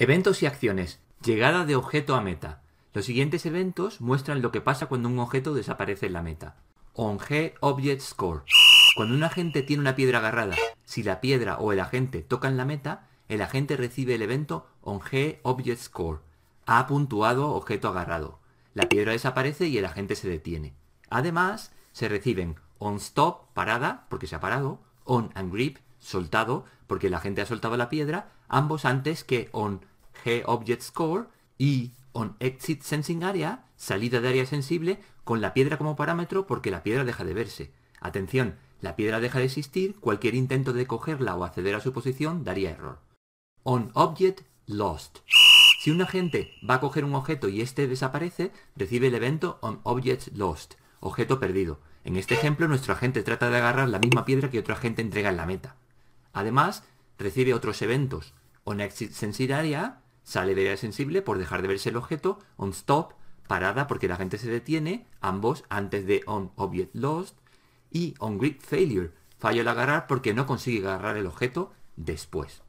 Eventos y acciones. Llegada de objeto a meta. Los siguientes eventos muestran lo que pasa cuando un objeto desaparece en la meta. ONG Object Score. Cuando un agente tiene una piedra agarrada, si la piedra o el agente tocan la meta, el agente recibe el evento ONG Object Score. Ha puntuado objeto agarrado. La piedra desaparece y el agente se detiene. Además, se reciben on stop, parada, porque se ha parado, on and grip, soltado, porque el agente ha soltado la piedra, ambos antes que on G Object Score y on exit sensing area, salida de área sensible, con la piedra como parámetro porque la piedra deja de verse. Atención, la piedra deja de existir, cualquier intento de cogerla o acceder a su posición daría error. On object lost. Si un agente va a coger un objeto y este desaparece, recibe el evento on object lost, objeto perdido. En este ejemplo, nuestro agente trata de agarrar la misma piedra que otro agente entrega en la meta. Además, recibe otros eventos on exit Sale de sensible por dejar de verse el objeto, on stop, parada porque la gente se detiene, ambos antes de on object lost, y on grid failure, fallo al agarrar porque no consigue agarrar el objeto después.